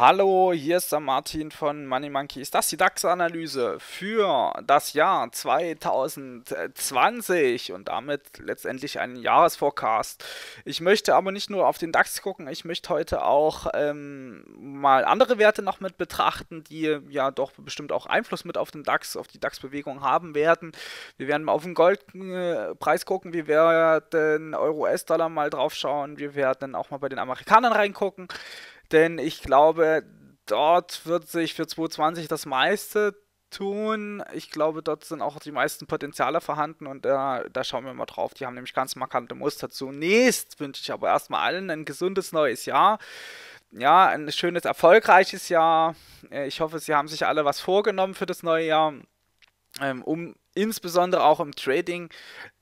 Hallo, hier ist der Martin von Money Ist Das die DAX-Analyse für das Jahr 2020 und damit letztendlich einen Jahresforecast. Ich möchte aber nicht nur auf den DAX gucken, ich möchte heute auch ähm, mal andere Werte noch mit betrachten, die ja doch bestimmt auch Einfluss mit auf den DAX, auf die DAX-Bewegung haben werden. Wir werden mal auf den Goldpreis äh, gucken, wir werden Euro-US-Dollar mal drauf schauen, wir werden auch mal bei den Amerikanern reingucken. Denn ich glaube, dort wird sich für 2020 das meiste tun. Ich glaube, dort sind auch die meisten Potenziale vorhanden und äh, da schauen wir mal drauf. Die haben nämlich ganz markante Muster. Zunächst wünsche ich aber erstmal allen ein gesundes neues Jahr. Ja, ein schönes, erfolgreiches Jahr. Ich hoffe, Sie haben sich alle was vorgenommen für das neue Jahr. Ähm, um insbesondere auch im Trading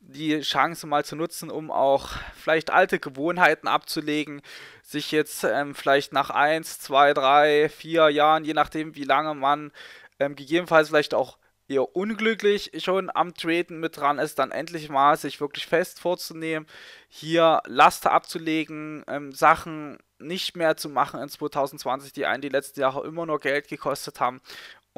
die Chance mal zu nutzen, um auch vielleicht alte Gewohnheiten abzulegen, sich jetzt ähm, vielleicht nach 1, 2, 3, 4 Jahren, je nachdem wie lange man ähm, gegebenenfalls vielleicht auch eher unglücklich schon am Traden mit dran ist, dann endlich mal sich wirklich fest vorzunehmen, hier Laster abzulegen, ähm, Sachen nicht mehr zu machen in 2020, die einen die letzten Jahre immer nur Geld gekostet haben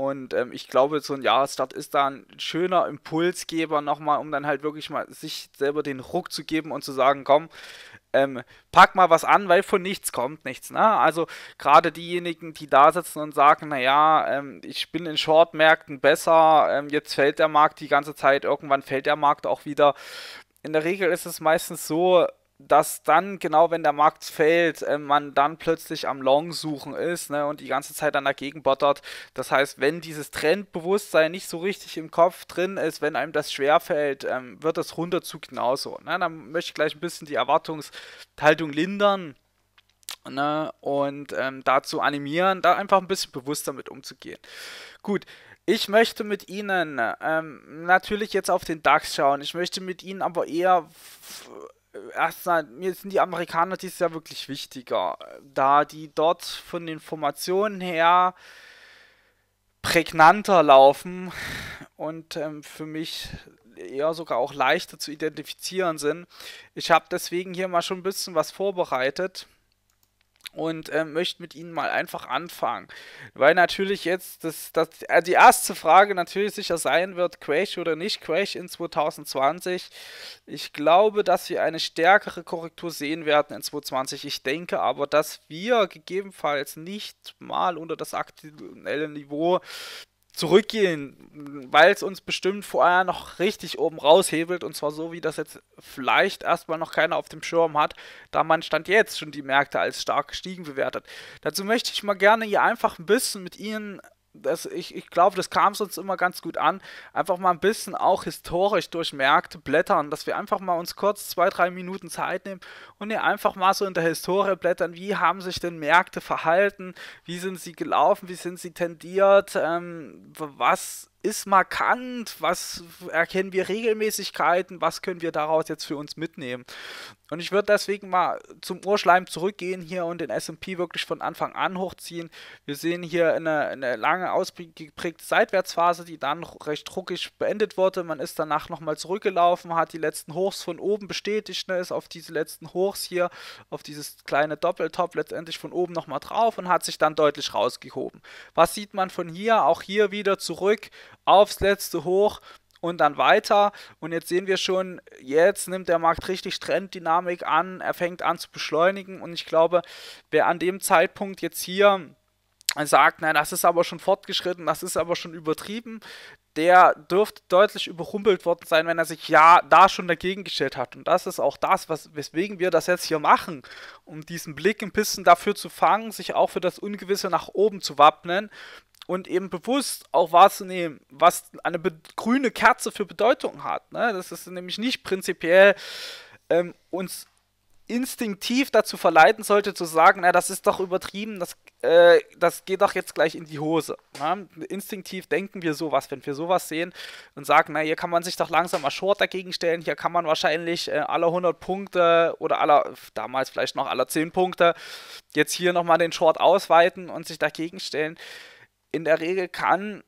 und ähm, ich glaube, so ein Jahresstart ist da ein schöner Impulsgeber nochmal, um dann halt wirklich mal sich selber den Ruck zu geben und zu sagen, komm, ähm, pack mal was an, weil von nichts kommt nichts. Ne? Also gerade diejenigen, die da sitzen und sagen, naja, ähm, ich bin in Shortmärkten besser, ähm, jetzt fällt der Markt die ganze Zeit, irgendwann fällt der Markt auch wieder. In der Regel ist es meistens so, dass dann, genau wenn der Markt fällt, äh, man dann plötzlich am Long suchen ist ne, und die ganze Zeit dann dagegen bottert. Das heißt, wenn dieses Trendbewusstsein nicht so richtig im Kopf drin ist, wenn einem das schwerfällt, ähm, wird das Runterzug genauso. Ne? Dann möchte ich gleich ein bisschen die Erwartungshaltung lindern. Ne, und ähm, dazu animieren, da einfach ein bisschen bewusster mit umzugehen. Gut, ich möchte mit Ihnen ähm, natürlich jetzt auf den DAX schauen. Ich möchte mit Ihnen aber eher äh, erstmal, mir sind die Amerikaner dieses Jahr wirklich wichtiger, da die dort von den Formationen her prägnanter laufen und ähm, für mich eher sogar auch leichter zu identifizieren sind. Ich habe deswegen hier mal schon ein bisschen was vorbereitet und äh, möchte mit ihnen mal einfach anfangen. Weil natürlich jetzt das, das, äh, die erste Frage natürlich sicher sein wird, Crash oder nicht Crash in 2020. Ich glaube, dass wir eine stärkere Korrektur sehen werden in 2020. Ich denke aber, dass wir gegebenenfalls nicht mal unter das aktuelle Niveau zurückgehen, weil es uns bestimmt vorher noch richtig oben raushebelt und zwar so, wie das jetzt vielleicht erstmal noch keiner auf dem Schirm hat, da man Stand jetzt schon die Märkte als stark gestiegen bewertet. Dazu möchte ich mal gerne hier einfach ein bisschen mit Ihnen das, ich, ich glaube, das kam uns immer ganz gut an, einfach mal ein bisschen auch historisch durch Märkte blättern, dass wir einfach mal uns kurz zwei, drei Minuten Zeit nehmen und hier einfach mal so in der Historie blättern, wie haben sich denn Märkte verhalten, wie sind sie gelaufen, wie sind sie tendiert, ähm, was ist markant, was erkennen wir Regelmäßigkeiten, was können wir daraus jetzt für uns mitnehmen. Und ich würde deswegen mal zum Urschleim zurückgehen hier und den SP wirklich von Anfang an hochziehen. Wir sehen hier eine, eine lange ausgeprägte Seitwärtsphase, die dann recht ruckig beendet wurde. Man ist danach nochmal zurückgelaufen, hat die letzten Hochs von oben bestätigt, ne, ist auf diese letzten Hochs hier, auf dieses kleine Doppeltop letztendlich von oben nochmal drauf und hat sich dann deutlich rausgehoben. Was sieht man von hier? Auch hier wieder zurück aufs letzte hoch und dann weiter. Und jetzt sehen wir schon, jetzt nimmt der Markt richtig Trenddynamik an, er fängt an zu beschleunigen. Und ich glaube, wer an dem Zeitpunkt jetzt hier sagt, nein, das ist aber schon fortgeschritten, das ist aber schon übertrieben, der dürfte deutlich überrumpelt worden sein, wenn er sich ja da schon dagegen gestellt hat. Und das ist auch das, was, weswegen wir das jetzt hier machen, um diesen Blick ein bisschen dafür zu fangen, sich auch für das Ungewisse nach oben zu wappnen und eben bewusst auch wahrzunehmen, was eine grüne Kerze für Bedeutung hat. Ne? Das ist nämlich nicht prinzipiell ähm, uns instinktiv dazu verleiten sollte zu sagen, na, das ist doch übertrieben, das, äh, das geht doch jetzt gleich in die Hose. Ne? Instinktiv denken wir sowas, wenn wir sowas sehen und sagen, na, hier kann man sich doch langsam mal Short dagegen stellen, hier kann man wahrscheinlich äh, alle 100 Punkte oder aller, damals vielleicht noch alle 10 Punkte, jetzt hier nochmal den Short ausweiten und sich dagegen stellen in der Regel kann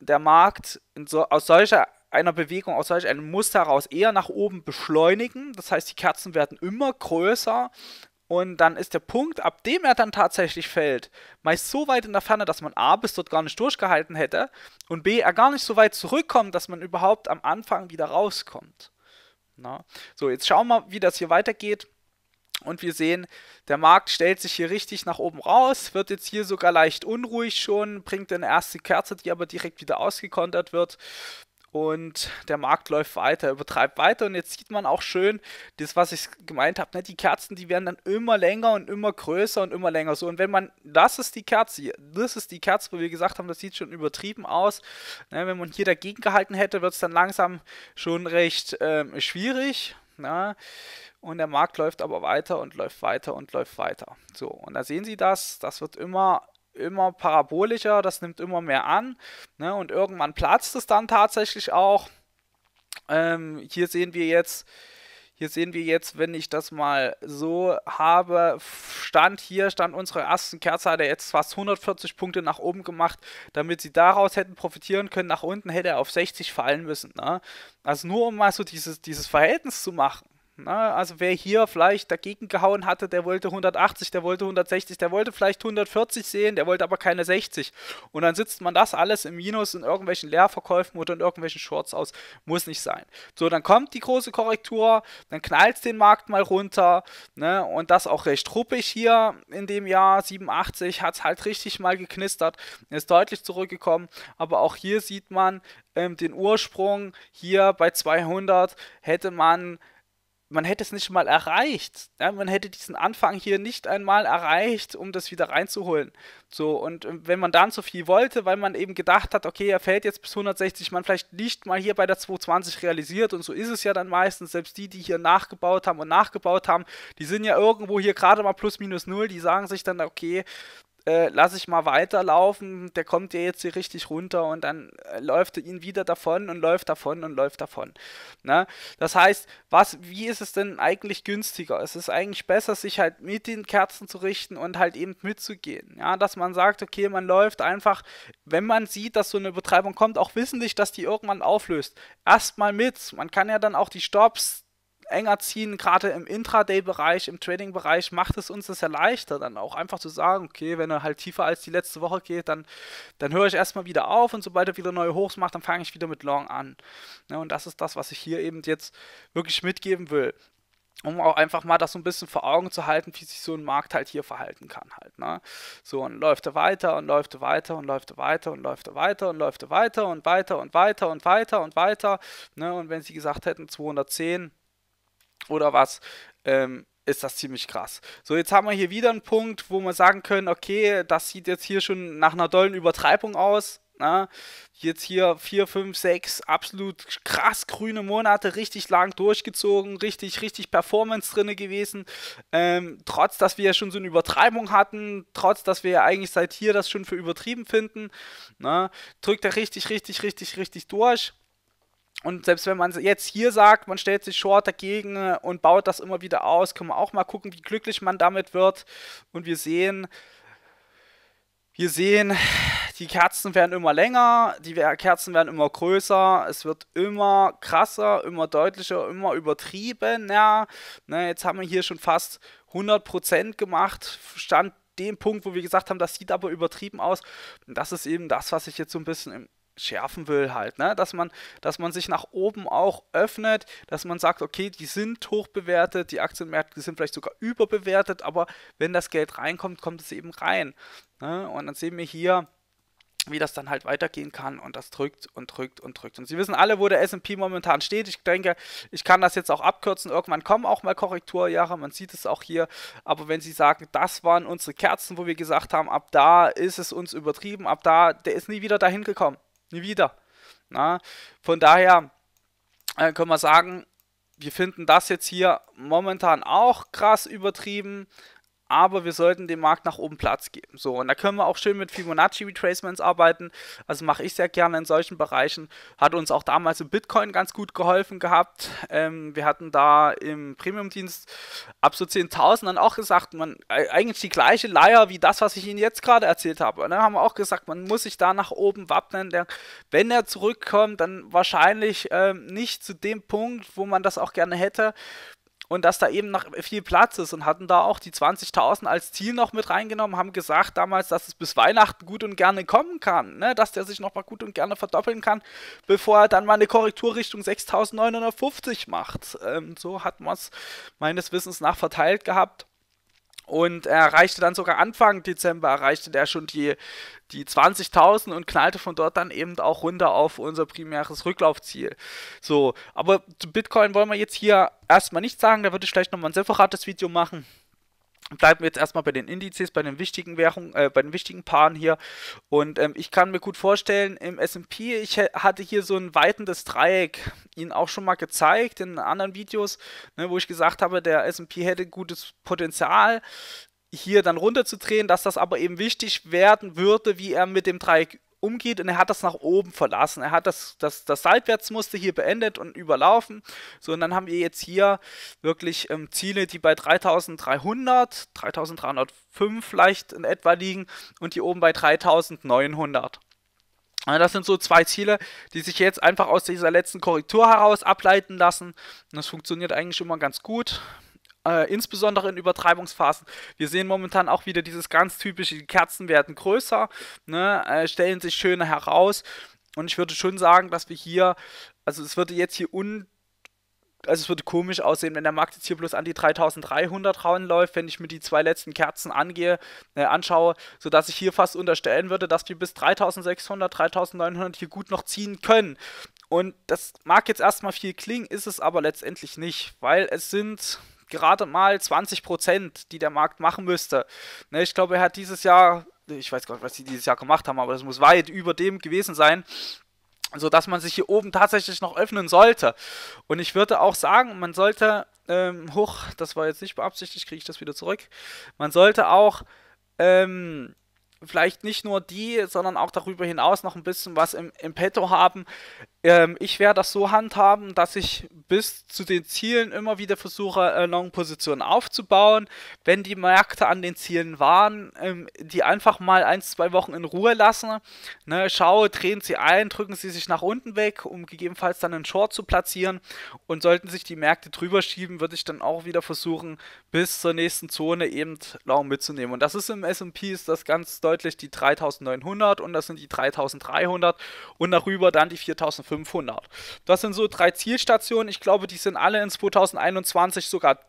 der Markt so, aus solcher einer Bewegung, aus solch einem Muster heraus eher nach oben beschleunigen. Das heißt, die Kerzen werden immer größer und dann ist der Punkt, ab dem er dann tatsächlich fällt, meist so weit in der Ferne, dass man A bis dort gar nicht durchgehalten hätte und B er gar nicht so weit zurückkommt, dass man überhaupt am Anfang wieder rauskommt. Na? So, jetzt schauen wir, wie das hier weitergeht. Und wir sehen, der Markt stellt sich hier richtig nach oben raus, wird jetzt hier sogar leicht unruhig schon, bringt eine erste Kerze, die aber direkt wieder ausgekontert wird. Und der Markt läuft weiter, übertreibt weiter. Und jetzt sieht man auch schön, das, was ich gemeint habe, ne? die Kerzen, die werden dann immer länger und immer größer und immer länger. So, und wenn man, das ist die Kerze, das ist die Kerze, wo wir gesagt haben, das sieht schon übertrieben aus. Ne? Wenn man hier dagegen gehalten hätte, wird es dann langsam schon recht ähm, schwierig. Na, ne. Und der Markt läuft aber weiter und läuft weiter und läuft weiter. So, und da sehen Sie das, das wird immer immer parabolischer, das nimmt immer mehr an. Ne? Und irgendwann platzt es dann tatsächlich auch. Ähm, hier sehen wir jetzt, hier sehen wir jetzt, wenn ich das mal so habe, stand hier, stand unsere ersten Kerze, hat er jetzt fast 140 Punkte nach oben gemacht. Damit sie daraus hätten profitieren können, nach unten hätte er auf 60 fallen müssen. Ne? Also nur um mal so dieses, dieses Verhältnis zu machen. Na, also wer hier vielleicht dagegen gehauen hatte, der wollte 180, der wollte 160, der wollte vielleicht 140 sehen, der wollte aber keine 60. Und dann sitzt man das alles im Minus in irgendwelchen Leerverkäufen oder in irgendwelchen Shorts aus. Muss nicht sein. So, dann kommt die große Korrektur, dann knallt den Markt mal runter. Ne? Und das auch recht ruppig hier in dem Jahr. 87 hat es halt richtig mal geknistert, ist deutlich zurückgekommen. Aber auch hier sieht man ähm, den Ursprung. Hier bei 200 hätte man man hätte es nicht mal erreicht. Ja, man hätte diesen Anfang hier nicht einmal erreicht, um das wieder reinzuholen. So, und äh, wenn man dann so viel wollte, weil man eben gedacht hat, okay, er fällt jetzt bis 160, man vielleicht nicht mal hier bei der 220 realisiert und so ist es ja dann meistens. Selbst die, die hier nachgebaut haben und nachgebaut haben, die sind ja irgendwo hier gerade mal plus minus null, die sagen sich dann, okay, äh, lasse ich mal weiterlaufen, der kommt ja jetzt hier richtig runter und dann äh, läuft er ihn wieder davon und läuft davon und läuft davon. Ne? Das heißt, was, wie ist es denn eigentlich günstiger? Es ist eigentlich besser, sich halt mit den Kerzen zu richten und halt eben mitzugehen. Ja, dass man sagt, okay, man läuft einfach, wenn man sieht, dass so eine Betreibung kommt, auch wissentlich, dass die irgendwann auflöst. Erstmal mit. Man kann ja dann auch die Stops, enger ziehen, gerade im Intraday-Bereich, im Trading-Bereich, macht es uns das ja leichter, dann auch einfach zu sagen, okay, wenn er halt tiefer als die letzte Woche geht, dann, dann höre ich erstmal wieder auf und sobald er wieder neue Hochs macht, dann fange ich wieder mit Long an. Ja, ne, und das ist das, was ich hier eben jetzt wirklich mitgeben will um auch einfach mal das so ein bisschen vor Augen zu halten, wie sich so ein Markt halt hier verhalten kann halt, ne? So und läuft er weiter und läuft er weiter und läuft er weiter und läuft er weiter und läuft er weiter und weiter und weiter und weiter und weiter, ne? Und wenn sie gesagt hätten 210 oder was, ähm, ist das ziemlich krass. So, jetzt haben wir hier wieder einen Punkt, wo wir sagen können, okay, das sieht jetzt hier schon nach einer dollen Übertreibung aus. Na? Ne? Jetzt hier 4, 5, 6 absolut krass grüne Monate, richtig lang durchgezogen, richtig, richtig Performance drin gewesen. Ähm, trotz, dass wir ja schon so eine Übertreibung hatten, trotz, dass wir ja eigentlich seit hier das schon für übertrieben finden, na? Ne? drückt er richtig, richtig, richtig, richtig durch. Und selbst wenn man jetzt hier sagt, man stellt sich Short dagegen und baut das immer wieder aus, können wir auch mal gucken, wie glücklich man damit wird. Und wir sehen, wir sehen, die Kerzen werden immer länger, die Kerzen werden immer größer, es wird immer krasser, immer deutlicher, immer übertrieben. Ja, ne, jetzt haben wir hier schon fast 100% gemacht, stand dem Punkt, wo wir gesagt haben, das sieht aber übertrieben aus. Und das ist eben das, was ich jetzt so ein bisschen im schärfen will halt, ne? dass, man, dass man sich nach oben auch öffnet, dass man sagt, okay, die sind hochbewertet, die Aktienmärkte sind vielleicht sogar überbewertet, aber wenn das Geld reinkommt, kommt es eben rein. Ne? Und dann sehen wir hier, wie das dann halt weitergehen kann und das drückt und drückt und drückt. Und Sie wissen alle, wo der S&P momentan steht. Ich denke, ich kann das jetzt auch abkürzen. Irgendwann kommen auch mal Korrekturjahre, man sieht es auch hier. Aber wenn Sie sagen, das waren unsere Kerzen, wo wir gesagt haben, ab da ist es uns übertrieben, ab da, der ist nie wieder dahin gekommen nie wieder. Na, von daher äh, können wir sagen, wir finden das jetzt hier momentan auch krass übertrieben, aber wir sollten dem Markt nach oben Platz geben. So, und da können wir auch schön mit Fibonacci Retracements arbeiten. Also mache ich sehr gerne in solchen Bereichen. Hat uns auch damals im Bitcoin ganz gut geholfen gehabt. Ähm, wir hatten da im Premium-Dienst ab so 10.000 dann auch gesagt, man, äh, eigentlich die gleiche Leier wie das, was ich Ihnen jetzt gerade erzählt habe. Und dann haben wir auch gesagt, man muss sich da nach oben wappnen. Der, wenn er zurückkommt, dann wahrscheinlich ähm, nicht zu dem Punkt, wo man das auch gerne hätte und dass da eben noch viel Platz ist und hatten da auch die 20.000 als Ziel noch mit reingenommen, haben gesagt damals, dass es bis Weihnachten gut und gerne kommen kann, ne? dass der sich nochmal gut und gerne verdoppeln kann, bevor er dann mal eine Korrektur Richtung 6.950 macht. Ähm, so hat man es meines Wissens nach verteilt gehabt. Und er erreichte dann sogar Anfang Dezember, erreichte der schon die, die 20.000 und knallte von dort dann eben auch runter auf unser primäres Rücklaufziel. So, aber zu Bitcoin wollen wir jetzt hier erstmal nichts sagen, da würde ich vielleicht nochmal ein separates Video machen bleiben wir jetzt erstmal bei den Indizes, bei den wichtigen Währungen, äh, bei den wichtigen Paaren hier. Und ähm, ich kann mir gut vorstellen, im SP, ich hatte hier so ein weitendes Dreieck Ihnen auch schon mal gezeigt in anderen Videos, ne, wo ich gesagt habe, der SP hätte gutes Potenzial hier dann runterzudrehen, dass das aber eben wichtig werden würde, wie er mit dem Dreieck umgeht und er hat das nach oben verlassen. Er hat das, das, das Seitwärtsmuster hier beendet und überlaufen. So, und dann haben wir jetzt hier wirklich ähm, Ziele, die bei 3300, 3305 vielleicht in etwa liegen und hier oben bei 3900. Das sind so zwei Ziele, die sich jetzt einfach aus dieser letzten Korrektur heraus ableiten lassen. Und das funktioniert eigentlich immer ganz gut äh, insbesondere in Übertreibungsphasen. Wir sehen momentan auch wieder dieses ganz typische, die Kerzen werden größer, ne, äh, stellen sich schöner heraus. Und ich würde schon sagen, dass wir hier, also es würde jetzt hier un also es würde komisch aussehen, wenn der Markt jetzt hier bloß an die 3300 läuft, wenn ich mir die zwei letzten Kerzen angehe, äh, anschaue, sodass ich hier fast unterstellen würde, dass wir bis 3600, 3900 hier gut noch ziehen können. Und das mag jetzt erstmal viel klingen, ist es aber letztendlich nicht, weil es sind gerade mal 20 Prozent, die der Markt machen müsste. Ne, ich glaube, er hat dieses Jahr, ich weiß gar nicht, was sie dieses Jahr gemacht haben, aber das muss weit über dem gewesen sein, so dass man sich hier oben tatsächlich noch öffnen sollte. Und ich würde auch sagen, man sollte, ähm, hoch, das war jetzt nicht beabsichtigt, kriege ich das wieder zurück, man sollte auch, ähm, vielleicht nicht nur die, sondern auch darüber hinaus noch ein bisschen was im, im Petto haben. Ähm, ich werde das so handhaben, dass ich bis zu den Zielen immer wieder versuche, äh, Long-Positionen aufzubauen. Wenn die Märkte an den Zielen waren, ähm, die einfach mal ein, zwei Wochen in Ruhe lassen. Ne, schaue, drehen sie ein, drücken sie sich nach unten weg, um gegebenenfalls dann einen Short zu platzieren. Und sollten sich die Märkte drüber schieben, würde ich dann auch wieder versuchen, bis zur nächsten Zone eben Long mitzunehmen. Und das ist im S&P ist das ganz deutlich die 3900 und das sind die 3300 und darüber dann die 4500. Das sind so drei Zielstationen. Ich glaube, die sind alle in 2021 sogar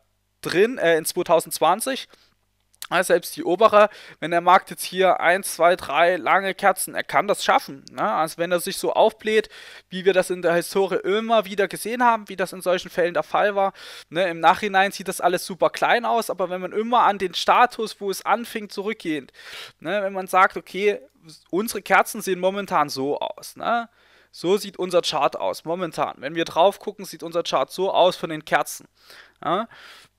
drin, äh, in 2020 selbst die obere, wenn der Markt jetzt hier 1, 2, 3 lange Kerzen, er kann das schaffen. Ne? Also wenn er sich so aufbläht, wie wir das in der Historie immer wieder gesehen haben, wie das in solchen Fällen der Fall war. Ne? Im Nachhinein sieht das alles super klein aus, aber wenn man immer an den Status, wo es anfing, zurückgehend, ne? wenn man sagt, okay, unsere Kerzen sehen momentan so aus, ne? So sieht unser Chart aus, momentan. Wenn wir drauf gucken, sieht unser Chart so aus von den Kerzen. Ja,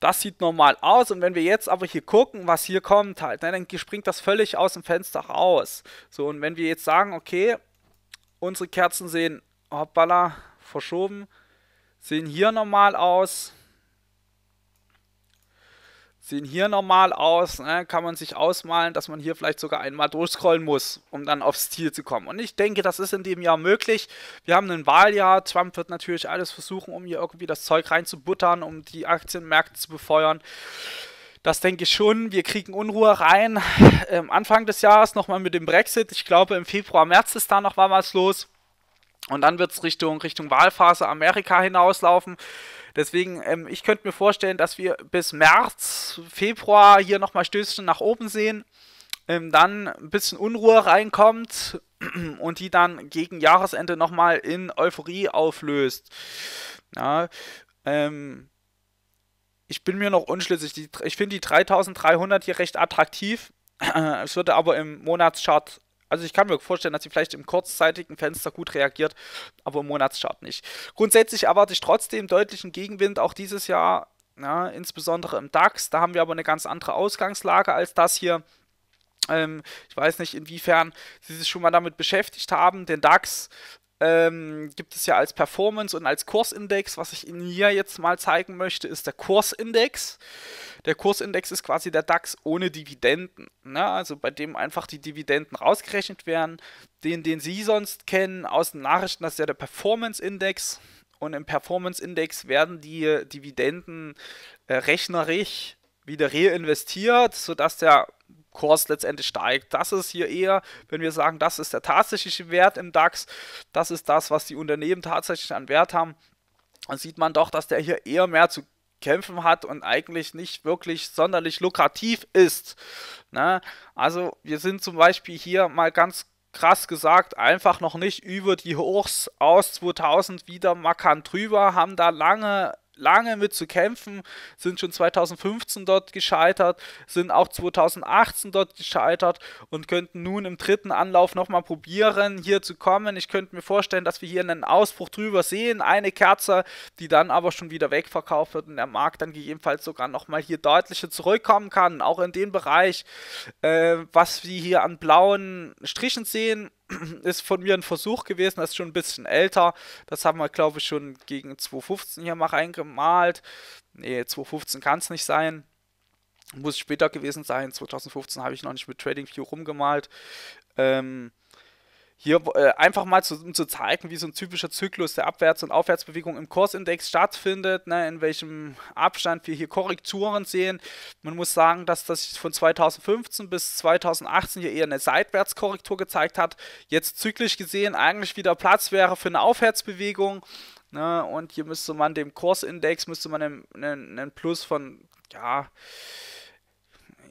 das sieht normal aus und wenn wir jetzt aber hier gucken, was hier kommt, halt, ne, dann springt das völlig aus dem Fenster raus. So, und wenn wir jetzt sagen, okay, unsere Kerzen sehen, hoppala, verschoben, sehen hier normal aus, sehen hier normal aus. Ne? Kann man sich ausmalen, dass man hier vielleicht sogar einmal durchscrollen muss, um dann aufs Ziel zu kommen. Und ich denke, das ist in dem Jahr möglich. Wir haben ein Wahljahr. Trump wird natürlich alles versuchen, um hier irgendwie das Zeug reinzubuttern, um die Aktienmärkte zu befeuern. Das denke ich schon. Wir kriegen Unruhe rein. Ähm, Anfang des Jahres nochmal mit dem Brexit. Ich glaube, im Februar, März ist da noch mal was los. Und dann wird es Richtung, Richtung Wahlphase Amerika hinauslaufen. Deswegen, ähm, ich könnte mir vorstellen, dass wir bis März, Februar hier nochmal Stößchen nach oben sehen, ähm, dann ein bisschen Unruhe reinkommt und die dann gegen Jahresende nochmal in Euphorie auflöst. Ja, ähm, ich bin mir noch unschlüssig. Die, ich finde die 3300 hier recht attraktiv. Es würde aber im Monatschart also ich kann mir vorstellen, dass sie vielleicht im kurzzeitigen Fenster gut reagiert, aber im Monatschart nicht. Grundsätzlich erwarte ich trotzdem deutlichen Gegenwind auch dieses Jahr, ja, insbesondere im DAX. Da haben wir aber eine ganz andere Ausgangslage als das hier. Ähm, ich weiß nicht, inwiefern Sie sich schon mal damit beschäftigt haben. Den DAX ähm, gibt es ja als Performance und als Kursindex. Was ich Ihnen hier jetzt mal zeigen möchte, ist der Kursindex. Der Kursindex ist quasi der DAX ohne Dividenden. Ne? Also bei dem einfach die Dividenden rausgerechnet werden. Den, den Sie sonst kennen aus den Nachrichten, das ist ja der Performance-Index. Und im Performance-Index werden die Dividenden äh, rechnerisch wieder reinvestiert, sodass der Kurs letztendlich steigt. Das ist hier eher, wenn wir sagen, das ist der tatsächliche Wert im DAX, das ist das, was die Unternehmen tatsächlich an Wert haben, dann sieht man doch, dass der hier eher mehr zu kämpfen hat und eigentlich nicht wirklich sonderlich lukrativ ist. Ne? Also wir sind zum Beispiel hier mal ganz krass gesagt einfach noch nicht über die Hochs aus 2000 wieder markant drüber, haben da lange lange mit zu kämpfen, sind schon 2015 dort gescheitert, sind auch 2018 dort gescheitert und könnten nun im dritten Anlauf nochmal probieren, hier zu kommen. Ich könnte mir vorstellen, dass wir hier einen Ausbruch drüber sehen, eine Kerze, die dann aber schon wieder wegverkauft wird und der Markt dann gegebenenfalls sogar nochmal hier deutlicher zurückkommen kann, auch in dem Bereich, äh, was wir hier an blauen Strichen sehen ist von mir ein Versuch gewesen, das ist schon ein bisschen älter. Das haben wir, glaube ich, schon gegen 2015 hier mal reingemalt. Ne, 2015 kann es nicht sein. Muss später gewesen sein. 2015 habe ich noch nicht mit Trading View rumgemalt. Ähm, hier äh, einfach mal, zu, um zu zeigen, wie so ein typischer Zyklus der Abwärts- und Aufwärtsbewegung im Kursindex stattfindet, ne, in welchem Abstand wir hier Korrekturen sehen. Man muss sagen, dass das von 2015 bis 2018 hier eher eine Seitwärtskorrektur gezeigt hat. Jetzt zyklisch gesehen eigentlich wieder Platz wäre für eine Aufwärtsbewegung. Ne, und hier müsste man dem Kursindex, müsste man einen, einen, einen Plus von, ja,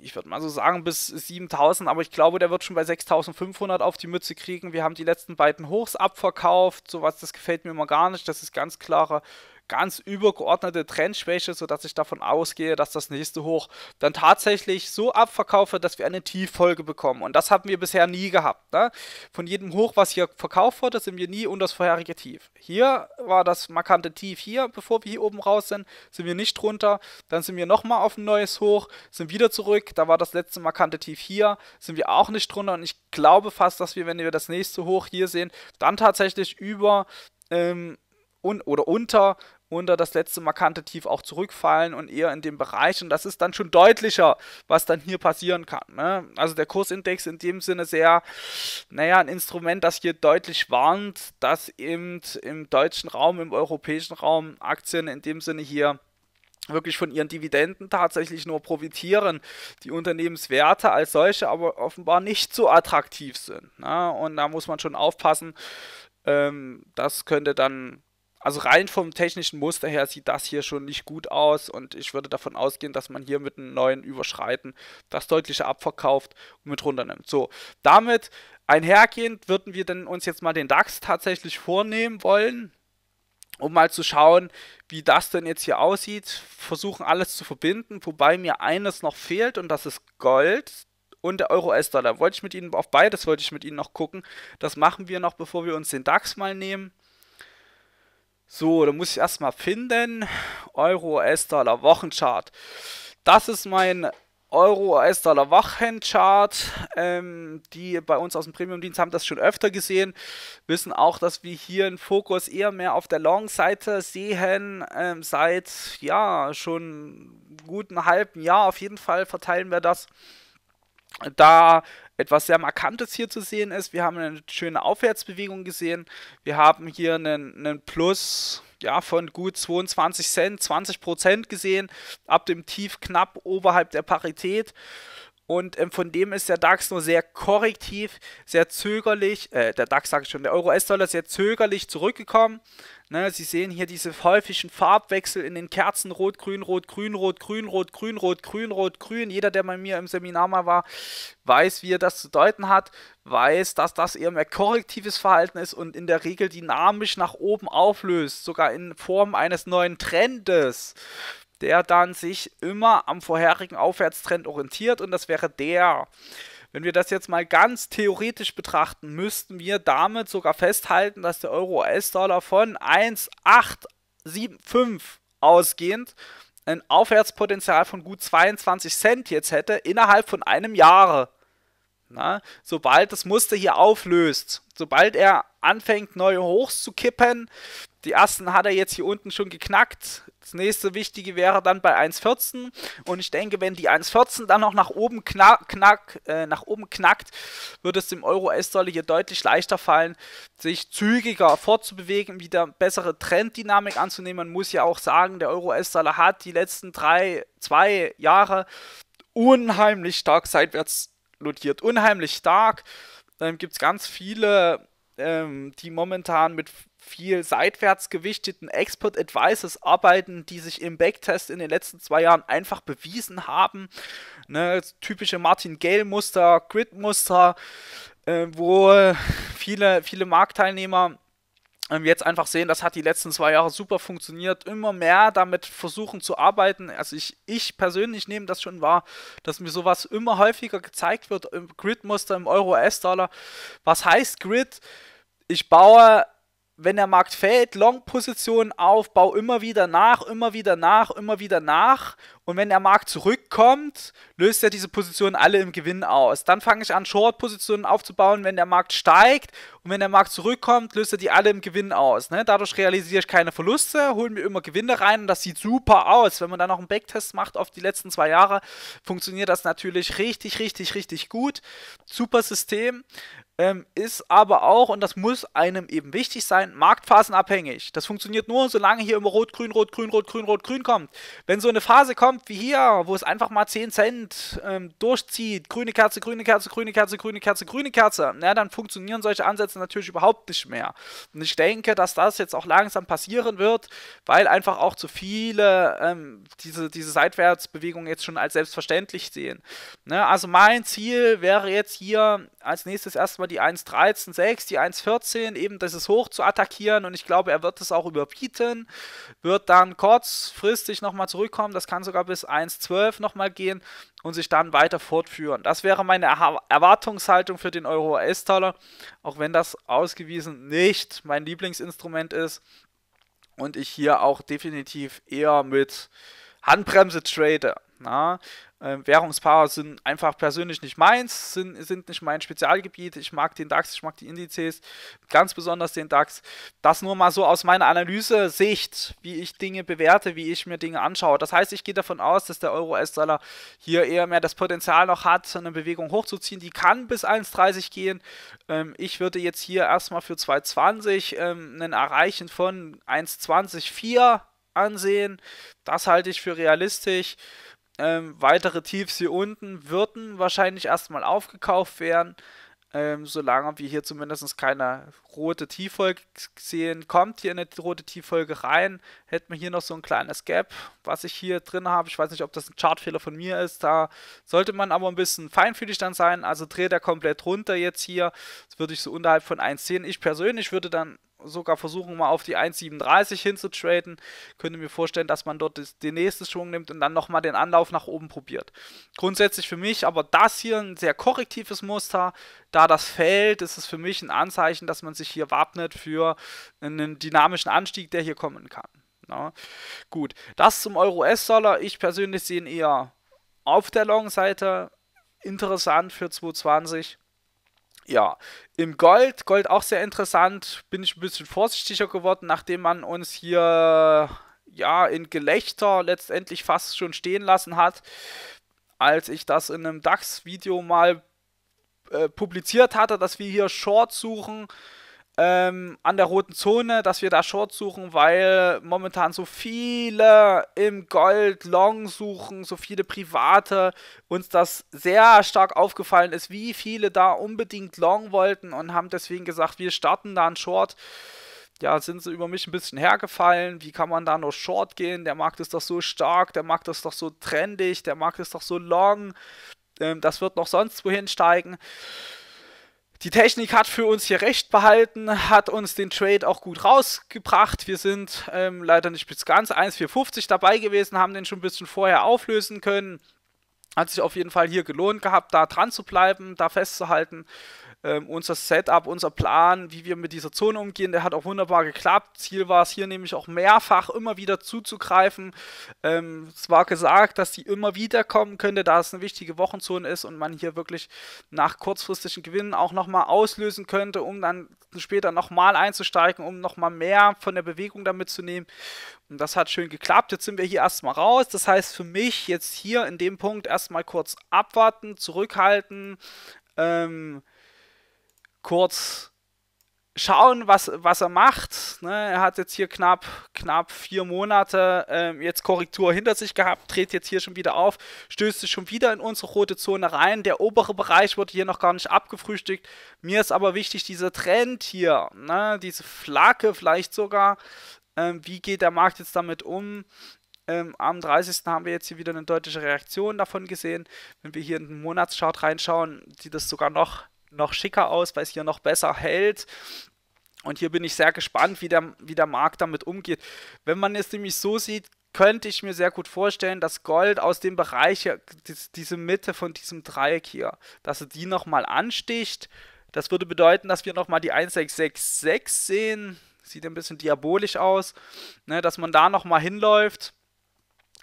ich würde mal so sagen, bis 7000, aber ich glaube, der wird schon bei 6500 auf die Mütze kriegen. Wir haben die letzten beiden Hochs abverkauft, sowas, das gefällt mir immer gar nicht. Das ist ganz klarer ganz übergeordnete Trendschwäche, sodass ich davon ausgehe, dass das nächste Hoch dann tatsächlich so abverkaufe, dass wir eine Tieffolge bekommen. Und das haben wir bisher nie gehabt. Ne? Von jedem Hoch, was hier verkauft wurde, sind wir nie unter das vorherige Tief. Hier war das markante Tief hier, bevor wir hier oben raus sind, sind wir nicht drunter. Dann sind wir nochmal auf ein neues Hoch, sind wieder zurück. Da war das letzte markante Tief hier, sind wir auch nicht drunter. Und ich glaube fast, dass wir, wenn wir das nächste Hoch hier sehen, dann tatsächlich über... Ähm, un oder unter unter das letzte markante Tief auch zurückfallen und eher in dem Bereich. Und das ist dann schon deutlicher, was dann hier passieren kann. Ne? Also der Kursindex in dem Sinne sehr, naja, ein Instrument, das hier deutlich warnt, dass eben im deutschen Raum, im europäischen Raum Aktien in dem Sinne hier wirklich von ihren Dividenden tatsächlich nur profitieren, die Unternehmenswerte als solche aber offenbar nicht so attraktiv sind. Ne? Und da muss man schon aufpassen. Ähm, das könnte dann also rein vom technischen Muster her sieht das hier schon nicht gut aus und ich würde davon ausgehen, dass man hier mit einem neuen Überschreiten das deutliche abverkauft und mit runternimmt. So, damit einhergehend würden wir dann uns jetzt mal den DAX tatsächlich vornehmen wollen, um mal zu schauen, wie das denn jetzt hier aussieht. Versuchen alles zu verbinden, wobei mir eines noch fehlt und das ist Gold und der Euro-S-Dollar. Wollte ich mit Ihnen auf beides wollte ich mit Ihnen noch gucken. Das machen wir noch, bevor wir uns den DAX mal nehmen. So, da muss ich erstmal finden. Euro, US-Dollar, Wochenchart. Das ist mein Euro, US-Dollar, Wochenchart. Ähm, die bei uns aus dem Premium-Dienst haben das schon öfter gesehen. Wissen auch, dass wir hier einen Fokus eher mehr auf der Long-Seite sehen. Ähm, seit ja schon guten halben Jahr auf jeden Fall verteilen wir das. Da etwas sehr Markantes hier zu sehen ist. Wir haben eine schöne Aufwärtsbewegung gesehen. Wir haben hier einen, einen Plus ja, von gut 22 Cent, 20 Prozent gesehen, ab dem Tief knapp oberhalb der Parität. Und ähm, von dem ist der DAX nur sehr korrektiv, sehr zögerlich, äh, der DAX sage ich schon, der Euro-S-Dollar sehr zögerlich zurückgekommen. Ne, Sie sehen hier diese häufigen Farbwechsel in den Kerzen, rot, grün, rot, grün, rot, grün, rot, grün, rot, grün, rot, grün. Jeder, der bei mir im Seminar mal war, weiß, wie er das zu deuten hat, weiß, dass das eher mehr korrektives Verhalten ist und in der Regel dynamisch nach oben auflöst, sogar in Form eines neuen Trendes der dann sich immer am vorherigen Aufwärtstrend orientiert und das wäre der. Wenn wir das jetzt mal ganz theoretisch betrachten, müssten wir damit sogar festhalten, dass der Euro-US-Dollar von 1,875 ausgehend ein Aufwärtspotenzial von gut 22 Cent jetzt hätte innerhalb von einem Jahr. Na, sobald das Muster hier auflöst, sobald er anfängt, neue Hochs zu kippen, die ersten hat er jetzt hier unten schon geknackt, das nächste Wichtige wäre dann bei 1,14 und ich denke, wenn die 1,14 dann noch nach oben, knack, knack äh, nach oben knackt, wird es dem euro s dollar hier deutlich leichter fallen, sich zügiger fortzubewegen, wieder bessere Trenddynamik anzunehmen. Man muss ja auch sagen, der euro s dollar hat die letzten drei, zwei Jahre unheimlich stark seitwärts notiert, unheimlich stark. Dann gibt es ganz viele, ähm, die momentan mit viel seitwärts gewichteten Expert Advices arbeiten, die sich im Backtest in den letzten zwei Jahren einfach bewiesen haben. Ne, typische Martin Gale-Muster, Grid-Muster, äh, wo äh, viele, viele Marktteilnehmer ähm, jetzt einfach sehen, das hat die letzten zwei Jahre super funktioniert, immer mehr damit versuchen zu arbeiten. Also ich, ich persönlich nehme das schon wahr, dass mir sowas immer häufiger gezeigt wird, im Grid-Muster, im euro s dollar Was heißt Grid? Ich baue wenn der Markt fällt, long position auf, bau immer wieder nach, immer wieder nach, immer wieder nach und wenn der Markt zurückkommt, löst er diese Positionen alle im Gewinn aus. Dann fange ich an, Short-Positionen aufzubauen, wenn der Markt steigt. Und wenn der Markt zurückkommt, löst er die alle im Gewinn aus. Ne? Dadurch realisiere ich keine Verluste, holen mir immer Gewinne rein. Und das sieht super aus. Wenn man dann noch einen Backtest macht auf die letzten zwei Jahre, funktioniert das natürlich richtig, richtig, richtig gut. Super System. Ähm, ist aber auch, und das muss einem eben wichtig sein, marktphasenabhängig. Das funktioniert nur, solange hier immer rot-grün, rot-grün, rot-grün, rot-grün kommt. Wenn so eine Phase kommt, kommt wie hier, wo es einfach mal 10 Cent ähm, durchzieht, grüne Kerze, grüne Kerze, grüne Kerze, grüne Kerze, grüne Kerze, na, dann funktionieren solche Ansätze natürlich überhaupt nicht mehr. Und ich denke, dass das jetzt auch langsam passieren wird, weil einfach auch zu viele ähm, diese, diese Seitwärtsbewegung jetzt schon als selbstverständlich sehen. Ne? Also mein Ziel wäre jetzt hier als nächstes erstmal die 1.13.6, die 1.14, eben dieses hoch zu attackieren und ich glaube, er wird es auch überbieten, wird dann kurzfristig nochmal zurückkommen, das kann sogar bis 1,12 nochmal gehen und sich dann weiter fortführen. Das wäre meine Erwartungshaltung für den Euro-US-Dollar, auch wenn das ausgewiesen nicht mein Lieblingsinstrument ist und ich hier auch definitiv eher mit Handbremse trade. Na? Ähm, Währungspaare sind einfach persönlich nicht meins, sind, sind nicht mein Spezialgebiet. Ich mag den DAX, ich mag die Indizes, ganz besonders den DAX. Das nur mal so aus meiner Analyse-Sicht, wie ich Dinge bewerte, wie ich mir Dinge anschaue. Das heißt, ich gehe davon aus, dass der euro s dollar hier eher mehr das Potenzial noch hat, eine Bewegung hochzuziehen. Die kann bis 1,30 gehen. Ähm, ich würde jetzt hier erstmal für 2,20 ähm, einen Erreichen von 1,204 ansehen. Das halte ich für realistisch. Ähm, weitere Tiefs hier unten würden wahrscheinlich erstmal aufgekauft werden. Ähm, solange wir hier zumindest keine rote Tieffolge sehen, kommt hier eine rote Tieffolge rein, hätten wir hier noch so ein kleines Gap, was ich hier drin habe. Ich weiß nicht, ob das ein Chartfehler von mir ist, da sollte man aber ein bisschen feinfühlig dann sein. Also dreht er komplett runter jetzt hier, das würde ich so unterhalb von 1 sehen. Ich persönlich würde dann sogar versuchen, mal auf die 1,37 hinzutraden. Könnte mir vorstellen, dass man dort den nächsten Schwung nimmt und dann nochmal den Anlauf nach oben probiert. Grundsätzlich für mich aber das hier ein sehr korrektives Muster. Da das fällt, ist es für mich ein Anzeichen, dass man sich hier wappnet für einen dynamischen Anstieg, der hier kommen kann. Na? Gut, das zum euro s dollar Ich persönlich sehe ihn eher auf der Long-Seite. Interessant für 220 ja, im Gold, Gold auch sehr interessant, bin ich ein bisschen vorsichtiger geworden, nachdem man uns hier ja in Gelächter letztendlich fast schon stehen lassen hat, als ich das in einem DAX-Video mal äh, publiziert hatte, dass wir hier Short suchen ähm, an der roten Zone, dass wir da Short suchen, weil momentan so viele im Gold Long suchen, so viele Private, uns das sehr stark aufgefallen ist, wie viele da unbedingt Long wollten und haben deswegen gesagt, wir starten da einen Short ja, sind sie über mich ein bisschen hergefallen. Wie kann man da nur short gehen? Der Markt ist doch so stark, der Markt ist doch so trendig, der Markt ist doch so long. Ähm, das wird noch sonst wohin steigen. Die Technik hat für uns hier recht behalten, hat uns den Trade auch gut rausgebracht. Wir sind ähm, leider nicht bis ganz 1,450 dabei gewesen, haben den schon ein bisschen vorher auflösen können. Hat sich auf jeden Fall hier gelohnt gehabt, da dran zu bleiben, da festzuhalten ähm, unser Setup, unser Plan, wie wir mit dieser Zone umgehen, der hat auch wunderbar geklappt. Ziel war es hier nämlich auch mehrfach immer wieder zuzugreifen. Ähm, es war gesagt, dass sie immer wieder kommen könnte, da es eine wichtige Wochenzone ist und man hier wirklich nach kurzfristigen Gewinnen auch nochmal auslösen könnte, um dann später nochmal einzusteigen, um nochmal mehr von der Bewegung damit zu nehmen. Und das hat schön geklappt. Jetzt sind wir hier erstmal raus. Das heißt für mich jetzt hier in dem Punkt erstmal kurz abwarten, zurückhalten. Ähm, kurz schauen, was, was er macht. Ne, er hat jetzt hier knapp, knapp vier Monate ähm, jetzt Korrektur hinter sich gehabt, dreht jetzt hier schon wieder auf, stößt sich schon wieder in unsere rote Zone rein. Der obere Bereich wird hier noch gar nicht abgefrühstückt. Mir ist aber wichtig, dieser Trend hier, ne, diese Flagge vielleicht sogar. Ähm, wie geht der Markt jetzt damit um? Ähm, am 30. haben wir jetzt hier wieder eine deutliche Reaktion davon gesehen. Wenn wir hier in den Monatschart reinschauen, sieht das sogar noch noch schicker aus, weil es hier noch besser hält. Und hier bin ich sehr gespannt, wie der, wie der Markt damit umgeht. Wenn man es nämlich so sieht, könnte ich mir sehr gut vorstellen, dass Gold aus dem Bereich, diese Mitte von diesem Dreieck hier, dass sie die nochmal ansticht. Das würde bedeuten, dass wir nochmal die 1666 sehen. Sieht ein bisschen diabolisch aus. Ne, dass man da nochmal hinläuft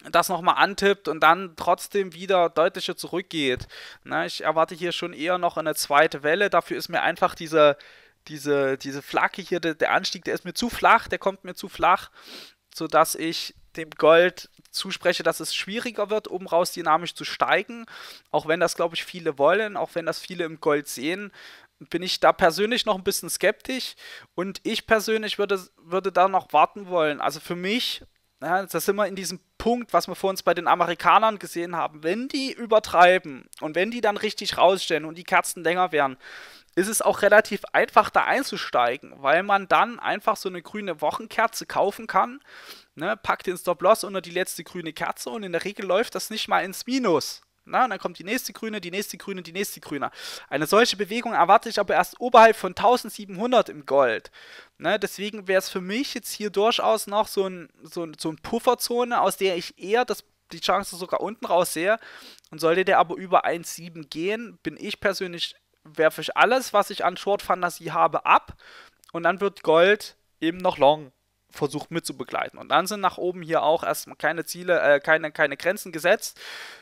das nochmal antippt und dann trotzdem wieder deutlicher zurückgeht. Na, ich erwarte hier schon eher noch eine zweite Welle. Dafür ist mir einfach diese, diese, diese Flagge hier, der, der Anstieg, der ist mir zu flach, der kommt mir zu flach, sodass ich dem Gold zuspreche, dass es schwieriger wird, um raus dynamisch zu steigen. Auch wenn das, glaube ich, viele wollen, auch wenn das viele im Gold sehen, bin ich da persönlich noch ein bisschen skeptisch. Und ich persönlich würde, würde da noch warten wollen. Also für mich, ja, da sind wir in diesem Punkt, was wir vor uns bei den Amerikanern gesehen haben. Wenn die übertreiben und wenn die dann richtig rausstellen und die Kerzen länger werden, ist es auch relativ einfach da einzusteigen, weil man dann einfach so eine grüne Wochenkerze kaufen kann, ne, packt den Stop-Loss unter die letzte grüne Kerze und in der Regel läuft das nicht mal ins Minus. Na, und dann kommt die nächste grüne, die nächste grüne, die nächste grüne. Eine solche Bewegung erwarte ich aber erst oberhalb von 1700 im Gold. Ne, deswegen wäre es für mich jetzt hier durchaus noch so ein, so, ein, so ein Pufferzone, aus der ich eher das die Chance sogar unten raus sehe. Und sollte der aber über 1,7 gehen, bin ich persönlich, werfe ich alles, was ich an Short Fantasy habe, ab. Und dann wird Gold eben noch long versucht mitzubegleiten. Und dann sind nach oben hier auch erstmal keine Ziele, äh, keine, keine Grenzen gesetzt.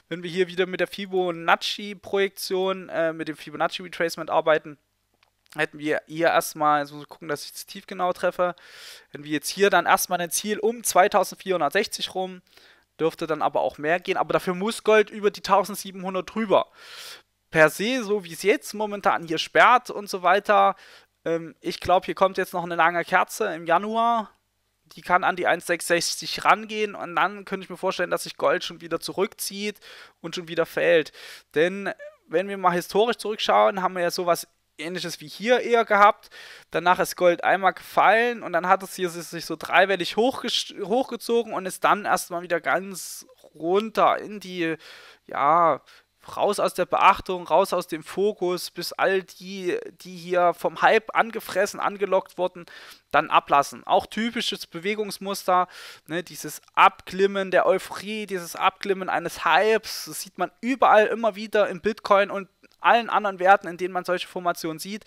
Wenn wir hier wieder mit der Fibonacci-Projektion, äh, mit dem Fibonacci-Retracement arbeiten, hätten wir hier erstmal, jetzt muss ich gucken, dass ich es tief genau treffe, wenn wir jetzt hier dann erstmal ein Ziel um 2460 rum, dürfte dann aber auch mehr gehen, aber dafür muss Gold über die 1700 drüber. Per se, so wie es jetzt momentan hier sperrt und so weiter, ähm, ich glaube, hier kommt jetzt noch eine lange Kerze im Januar, die kann an die 1,660 rangehen und dann könnte ich mir vorstellen, dass sich Gold schon wieder zurückzieht und schon wieder fällt. Denn wenn wir mal historisch zurückschauen, haben wir ja sowas ähnliches wie hier eher gehabt. Danach ist Gold einmal gefallen und dann hat es hier sich so dreiwellig hochgezogen und ist dann erstmal wieder ganz runter in die, ja, raus aus der Beachtung, raus aus dem Fokus, bis all die, die hier vom Hype angefressen, angelockt wurden, dann ablassen. Auch typisches Bewegungsmuster, ne, dieses Abklimmen der Euphorie, dieses Abklimmen eines Hypes, das sieht man überall immer wieder im Bitcoin und allen anderen Werten, in denen man solche Formationen sieht.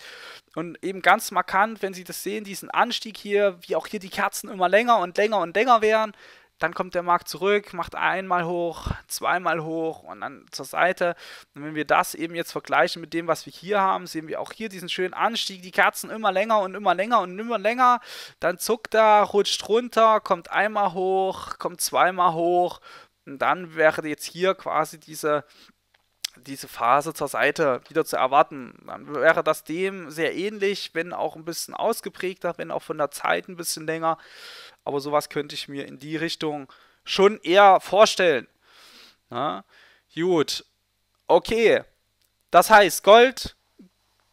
Und eben ganz markant, wenn Sie das sehen, diesen Anstieg hier, wie auch hier die Kerzen immer länger und länger und länger werden, dann kommt der Markt zurück, macht einmal hoch, zweimal hoch und dann zur Seite. Und wenn wir das eben jetzt vergleichen mit dem, was wir hier haben, sehen wir auch hier diesen schönen Anstieg, die Kerzen immer länger und immer länger und immer länger. Dann zuckt er, rutscht runter, kommt einmal hoch, kommt zweimal hoch. Und dann wäre jetzt hier quasi diese diese Phase zur Seite wieder zu erwarten. Dann wäre das dem sehr ähnlich, wenn auch ein bisschen ausgeprägter, wenn auch von der Zeit ein bisschen länger aber sowas könnte ich mir in die Richtung schon eher vorstellen. Na? Gut, okay. Das heißt, Gold,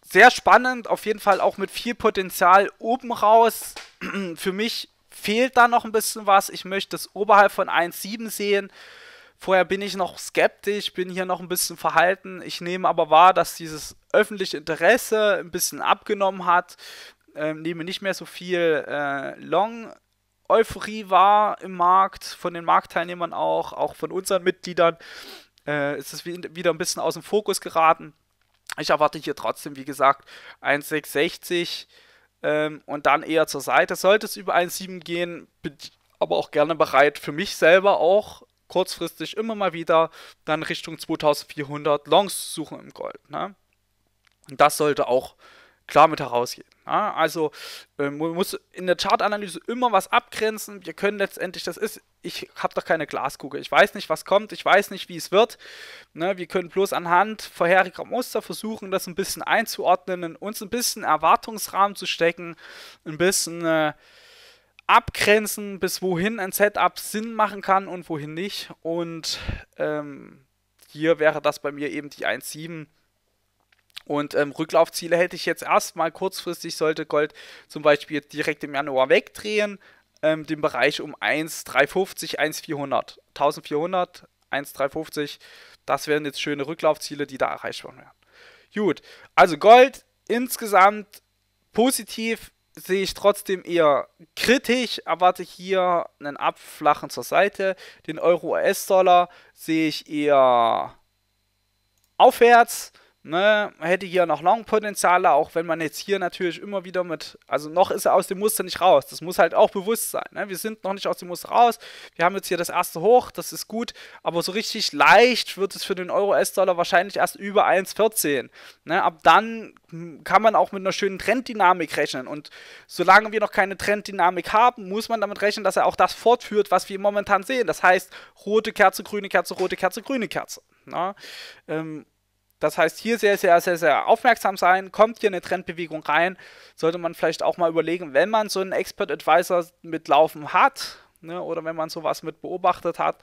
sehr spannend, auf jeden Fall auch mit viel Potenzial oben raus. Für mich fehlt da noch ein bisschen was. Ich möchte es oberhalb von 1,7 sehen. Vorher bin ich noch skeptisch, bin hier noch ein bisschen verhalten. Ich nehme aber wahr, dass dieses öffentliche Interesse ein bisschen abgenommen hat. Ähm, nehme nicht mehr so viel äh, Long Euphorie war im Markt, von den Marktteilnehmern auch, auch von unseren Mitgliedern, äh, ist es wieder ein bisschen aus dem Fokus geraten. Ich erwarte hier trotzdem, wie gesagt, 1,660 ähm, und dann eher zur Seite. Sollte es über 1,7 gehen, bin ich aber auch gerne bereit, für mich selber auch kurzfristig immer mal wieder dann Richtung 2400 Longs zu suchen im Gold. Ne? Und das sollte auch klar mit herausgehen. Ja, also ähm, man muss in der Chartanalyse immer was abgrenzen. Wir können letztendlich, das ist, ich habe doch keine Glaskugel. Ich weiß nicht, was kommt. Ich weiß nicht, wie es wird. Ne, wir können bloß anhand vorheriger Muster versuchen, das ein bisschen einzuordnen, uns ein bisschen Erwartungsrahmen zu stecken, ein bisschen äh, abgrenzen, bis wohin ein Setup Sinn machen kann und wohin nicht. Und ähm, hier wäre das bei mir eben die 1,7. Und ähm, Rücklaufziele hätte ich jetzt erstmal kurzfristig, sollte Gold zum Beispiel direkt im Januar wegdrehen, ähm, den Bereich um 1,350, 1,400. 1400, 1,350, das wären jetzt schöne Rücklaufziele, die da erreicht worden wären. Gut, also Gold insgesamt positiv sehe ich trotzdem eher kritisch, erwarte hier einen Abflachen zur Seite. Den Euro-US-Dollar sehe ich eher aufwärts. Ne, hätte hier noch Long-Potenziale, auch wenn man jetzt hier natürlich immer wieder mit, also noch ist er aus dem Muster nicht raus. Das muss halt auch bewusst sein. Ne? Wir sind noch nicht aus dem Muster raus. Wir haben jetzt hier das erste hoch, das ist gut, aber so richtig leicht wird es für den Euro-S-Dollar wahrscheinlich erst über 1,14. Ne? Ab dann kann man auch mit einer schönen Trenddynamik rechnen. Und solange wir noch keine Trenddynamik haben, muss man damit rechnen, dass er auch das fortführt, was wir momentan sehen. Das heißt, rote Kerze, grüne Kerze, rote Kerze, grüne Kerze. Ne? Ähm, das heißt, hier sehr, sehr, sehr, sehr aufmerksam sein. Kommt hier eine Trendbewegung rein, sollte man vielleicht auch mal überlegen, wenn man so einen Expert Advisor mitlaufen hat ne, oder wenn man sowas mit beobachtet hat,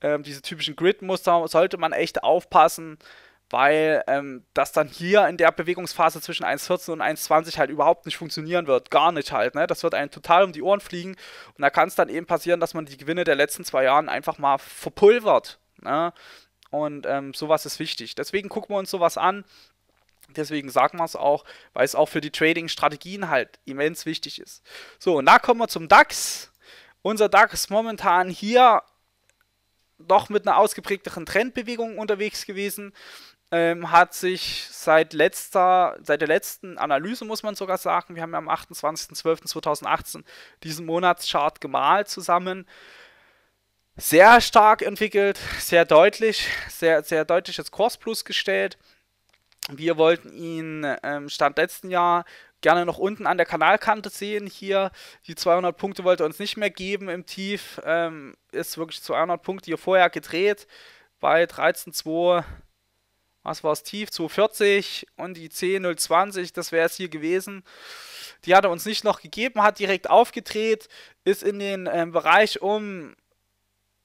ähm, diese typischen Grid-Muster, sollte man echt aufpassen, weil ähm, das dann hier in der Bewegungsphase zwischen 1,14 und 1,20 halt überhaupt nicht funktionieren wird. Gar nicht halt. Ne? Das wird einem total um die Ohren fliegen und da kann es dann eben passieren, dass man die Gewinne der letzten zwei Jahre einfach mal verpulvert. Ne? Und ähm, sowas ist wichtig. Deswegen gucken wir uns sowas an. Deswegen sagen wir es auch, weil es auch für die Trading-Strategien halt immens wichtig ist. So, und da kommen wir zum DAX. Unser DAX ist momentan hier doch mit einer ausgeprägteren Trendbewegung unterwegs gewesen. Ähm, hat sich seit letzter, seit der letzten Analyse, muss man sogar sagen, wir haben ja am 28.12.2018 diesen Monatschart gemalt zusammen, sehr stark entwickelt, sehr deutlich, sehr, sehr deutlich als Kurs Plus gestellt. Wir wollten ihn ähm, Stand letzten Jahr gerne noch unten an der Kanalkante sehen. Hier die 200 Punkte wollte uns nicht mehr geben im Tief. Ähm, ist wirklich 200 Punkte hier vorher gedreht bei 13,2. Was war es tief? 240 und die 10,020, das wäre es hier gewesen. Die hat er uns nicht noch gegeben, hat direkt aufgedreht, ist in den ähm, Bereich um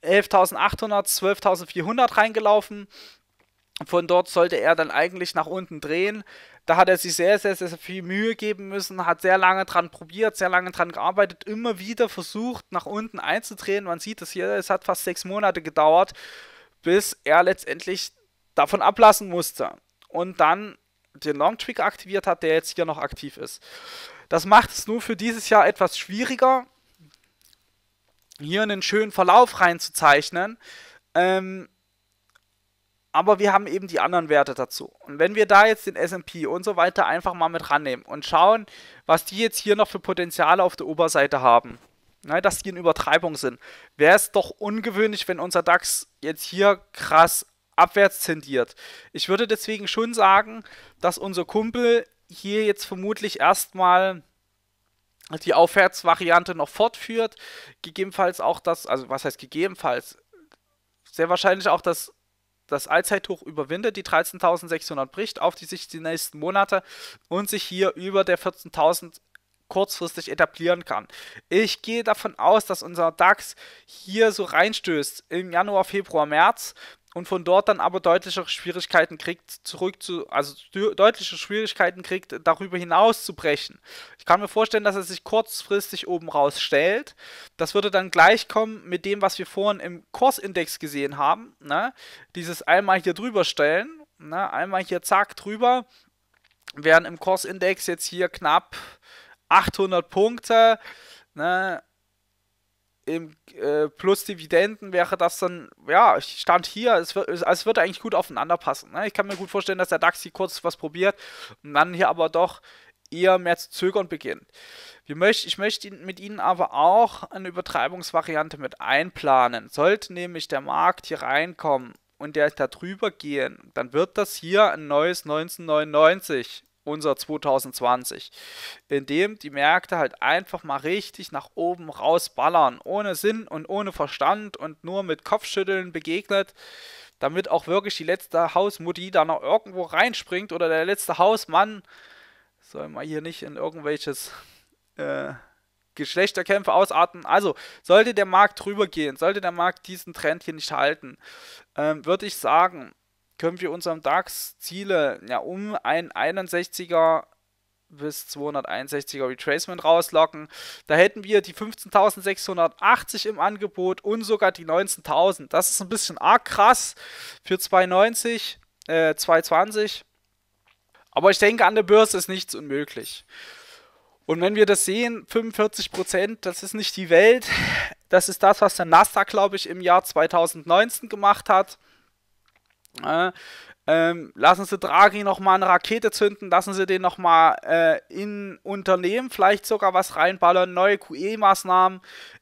11.800, 12.400 reingelaufen. Von dort sollte er dann eigentlich nach unten drehen. Da hat er sich sehr, sehr, sehr viel Mühe geben müssen, hat sehr lange dran probiert, sehr lange dran gearbeitet, immer wieder versucht, nach unten einzudrehen. Man sieht es hier, es hat fast sechs Monate gedauert, bis er letztendlich davon ablassen musste. Und dann den Long Trick aktiviert hat, der jetzt hier noch aktiv ist. Das macht es nur für dieses Jahr etwas schwieriger, hier einen schönen Verlauf reinzuzeichnen. Ähm, aber wir haben eben die anderen Werte dazu. Und wenn wir da jetzt den S&P und so weiter einfach mal mit rannehmen und schauen, was die jetzt hier noch für Potenziale auf der Oberseite haben, ne, dass die in Übertreibung sind, wäre es doch ungewöhnlich, wenn unser DAX jetzt hier krass abwärts zendiert. Ich würde deswegen schon sagen, dass unser Kumpel hier jetzt vermutlich erstmal die Aufwärtsvariante noch fortführt. Gegebenenfalls auch das, also was heißt gegebenenfalls? Sehr wahrscheinlich auch das, das Allzeithoch überwindet, die 13.600 bricht, auf die sich die nächsten Monate und sich hier über der 14.000 kurzfristig etablieren kann. Ich gehe davon aus, dass unser DAX hier so reinstößt im Januar, Februar, März und von dort dann aber deutlichere Schwierigkeiten kriegt, zurück zu, also deutliche Schwierigkeiten kriegt, darüber hinaus zu brechen. Ich kann mir vorstellen, dass er sich kurzfristig oben raus stellt. Das würde dann gleich kommen mit dem, was wir vorhin im Kursindex gesehen haben. Ne? Dieses einmal hier drüber stellen, ne? einmal hier zack drüber, wären im Kursindex jetzt hier knapp 800 Punkte. Ne? im, äh, plus Dividenden wäre das dann, ja, ich Stand hier, es wird, es wird eigentlich gut aufeinander passen. Ne? Ich kann mir gut vorstellen, dass der DAX hier kurz was probiert und dann hier aber doch eher mehr zu zögern beginnt. Wir möcht, ich möchte mit Ihnen aber auch eine Übertreibungsvariante mit einplanen. Sollte nämlich der Markt hier reinkommen und der da drüber gehen, dann wird das hier ein neues 1999 unser 2020, in dem die Märkte halt einfach mal richtig nach oben rausballern, ohne Sinn und ohne Verstand und nur mit Kopfschütteln begegnet, damit auch wirklich die letzte Hausmutti da noch irgendwo reinspringt oder der letzte Hausmann, soll man hier nicht in irgendwelches äh, Geschlechterkämpfe ausarten. Also, sollte der Markt drüber gehen, sollte der Markt diesen Trend hier nicht halten, ähm, würde ich sagen, können wir unseren DAX-Ziele ja, um ein 61er bis 261er Retracement rauslocken. Da hätten wir die 15.680 im Angebot und sogar die 19.000. Das ist ein bisschen arg krass für 290, äh, 220. Aber ich denke, an der Börse ist nichts unmöglich. Und wenn wir das sehen, 45 das ist nicht die Welt. Das ist das, was der Nasdaq, glaube ich, im Jahr 2019 gemacht hat. Ne? ähm, lassen Sie Draghi nochmal eine Rakete zünden, lassen Sie den nochmal äh, in Unternehmen vielleicht sogar was reinballern, neue QE-Maßnahmen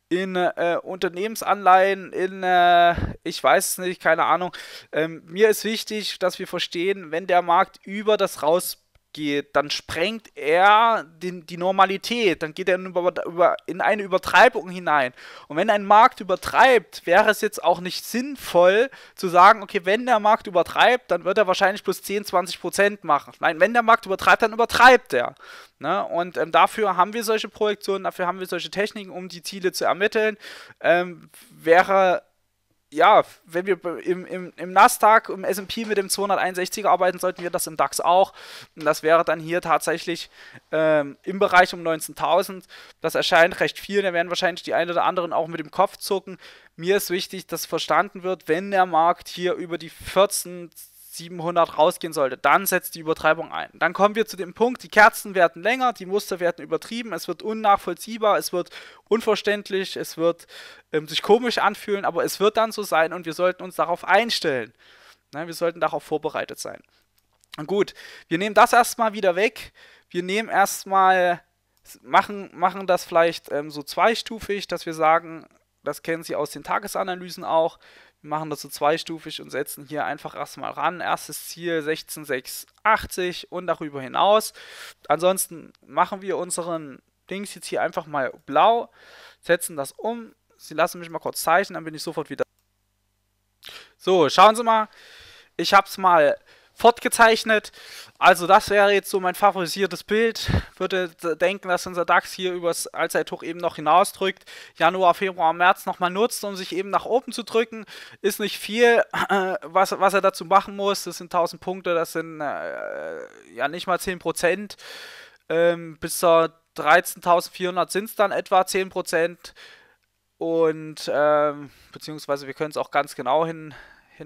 in äh, Unternehmensanleihen, in, äh, ich weiß es nicht, keine Ahnung. Ähm, mir ist wichtig, dass wir verstehen, wenn der Markt über das raus geht, dann sprengt er den, die Normalität, dann geht er in, über, über, in eine Übertreibung hinein. Und wenn ein Markt übertreibt, wäre es jetzt auch nicht sinnvoll zu sagen, okay, wenn der Markt übertreibt, dann wird er wahrscheinlich plus 10, 20 Prozent machen. Nein, wenn der Markt übertreibt, dann übertreibt er. Ne? Und ähm, dafür haben wir solche Projektionen, dafür haben wir solche Techniken, um die Ziele zu ermitteln. Ähm, wäre ja, wenn wir im, im, im Nasdaq, im SP mit dem 261 arbeiten, sollten wir das im DAX auch. Und das wäre dann hier tatsächlich ähm, im Bereich um 19.000. Das erscheint recht viel. Da werden wahrscheinlich die einen oder anderen auch mit dem Kopf zucken. Mir ist wichtig, dass verstanden wird, wenn der Markt hier über die 14, 700 rausgehen sollte, dann setzt die Übertreibung ein. Dann kommen wir zu dem Punkt, die Kerzen werden länger, die Muster werden übertrieben, es wird unnachvollziehbar, es wird unverständlich, es wird ähm, sich komisch anfühlen, aber es wird dann so sein und wir sollten uns darauf einstellen. Ne, wir sollten darauf vorbereitet sein. Und gut, wir nehmen das erstmal wieder weg. Wir nehmen erstmal, machen, machen das vielleicht ähm, so zweistufig, dass wir sagen, das kennen Sie aus den Tagesanalysen auch machen das so zweistufig und setzen hier einfach erstmal ran. Erstes Ziel 16680 und darüber hinaus. Ansonsten machen wir unseren Dings jetzt hier einfach mal blau, setzen das um. Sie lassen mich mal kurz zeichnen, dann bin ich sofort wieder. So, schauen Sie mal. Ich habe es mal fortgezeichnet. Also das wäre jetzt so mein favorisiertes Bild. Würde denken, dass unser DAX hier übers Allzeithoch eben noch hinausdrückt. Januar, Februar, März nochmal nutzt, um sich eben nach oben zu drücken. Ist nicht viel, äh, was, was er dazu machen muss. Das sind 1000 Punkte, das sind äh, ja nicht mal 10%. Ähm, bis zur 13.400 sind es dann etwa 10%. Und ähm, beziehungsweise wir können es auch ganz genau hin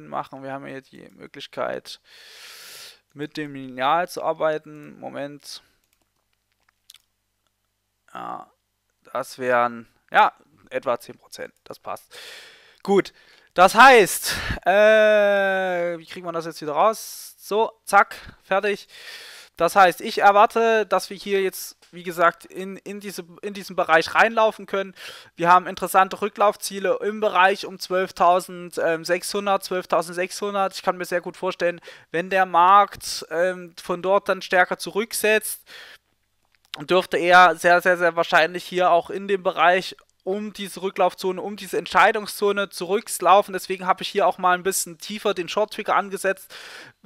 hinmachen. Wir haben hier die Möglichkeit, mit dem Lineal zu arbeiten. Moment. Ja, das wären, ja, etwa 10%. Das passt. Gut. Das heißt, äh, wie kriegt man das jetzt wieder raus? So, zack, fertig. Das heißt, ich erwarte, dass wir hier jetzt wie gesagt, in, in, diese, in diesen Bereich reinlaufen können. Wir haben interessante Rücklaufziele im Bereich um 12.600, 12.600. Ähm, ich kann mir sehr gut vorstellen, wenn der Markt ähm, von dort dann stärker zurücksetzt, dürfte er sehr, sehr, sehr wahrscheinlich hier auch in dem Bereich um diese Rücklaufzone, um diese Entscheidungszone zurückzulaufen. Deswegen habe ich hier auch mal ein bisschen tiefer den Short Trigger angesetzt.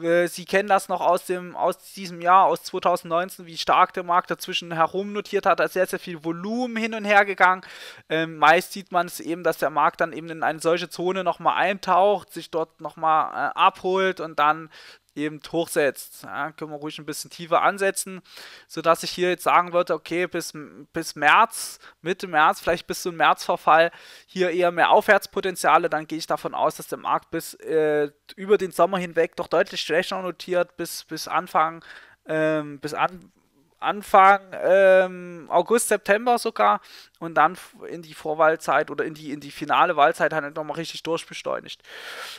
Äh, Sie kennen das noch aus, dem, aus diesem Jahr, aus 2019, wie stark der Markt dazwischen herum notiert hat. Da ist sehr, sehr viel Volumen hin und her gegangen. Ähm, meist sieht man es eben, dass der Markt dann eben in eine solche Zone nochmal eintaucht, sich dort nochmal äh, abholt und dann eben hochsetzt. Ja, können wir ruhig ein bisschen tiefer ansetzen, sodass ich hier jetzt sagen würde, okay, bis, bis März, Mitte März, vielleicht bis zum Märzverfall hier eher mehr Aufwärtspotenziale, dann gehe ich davon aus, dass der Markt bis äh, über den Sommer hinweg doch deutlich schlechter notiert, bis, bis Anfang, ähm, bis an, Anfang ähm, August, September sogar und dann in die Vorwahlzeit oder in die, in die finale Wahlzeit hat er nochmal richtig durchbeschleunigt.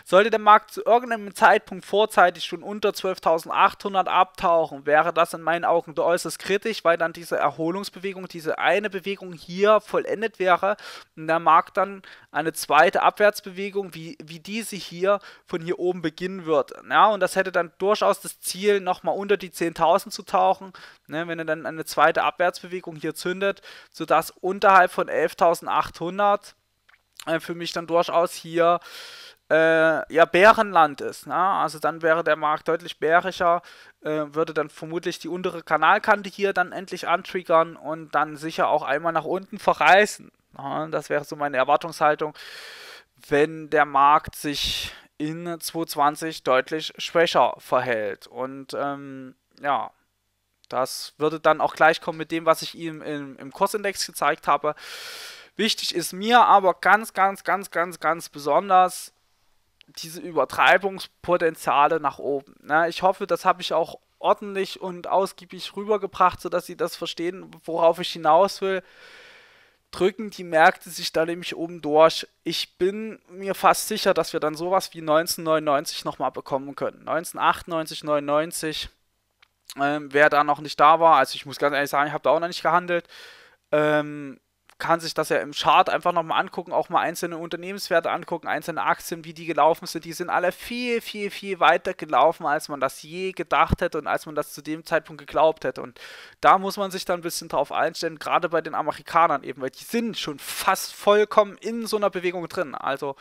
Sollte der Markt zu irgendeinem Zeitpunkt vorzeitig schon unter 12.800 abtauchen, wäre das in meinen Augen äußerst kritisch, weil dann diese Erholungsbewegung, diese eine Bewegung hier vollendet wäre und der Markt dann eine zweite Abwärtsbewegung wie, wie diese hier von hier oben beginnen würde. Ja, und das hätte dann durchaus das Ziel, nochmal unter die 10.000 zu tauchen. Ne, wenn er dann eine zweite Abwärtsbewegung hier zündet, sodass unterhalb von 11.800 äh, für mich dann durchaus hier äh, ja, Bärenland ist. Ne? Also dann wäre der Markt deutlich bärischer, äh, würde dann vermutlich die untere Kanalkante hier dann endlich antriggern und dann sicher auch einmal nach unten verreißen. Ne? Das wäre so meine Erwartungshaltung, wenn der Markt sich in 2020 deutlich schwächer verhält. Und ähm, ja, das würde dann auch gleich kommen mit dem, was ich ihm im, im Kursindex gezeigt habe. Wichtig ist mir aber ganz, ganz, ganz, ganz, ganz besonders diese Übertreibungspotenziale nach oben. Ne? Ich hoffe, das habe ich auch ordentlich und ausgiebig rübergebracht, sodass sie das verstehen, worauf ich hinaus will. Drücken die Märkte sich da nämlich oben durch. Ich bin mir fast sicher, dass wir dann sowas wie 1999 nochmal bekommen können. 1998, 99 ähm, wer da noch nicht da war, also ich muss ganz ehrlich sagen, ich habe da auch noch nicht gehandelt. Ähm, kann sich das ja im Chart einfach nochmal angucken, auch mal einzelne Unternehmenswerte angucken, einzelne Aktien, wie die gelaufen sind. Die sind alle viel, viel, viel weiter gelaufen, als man das je gedacht hätte und als man das zu dem Zeitpunkt geglaubt hätte. Und da muss man sich dann ein bisschen drauf einstellen, gerade bei den Amerikanern eben, weil die sind schon fast vollkommen in so einer Bewegung drin. Also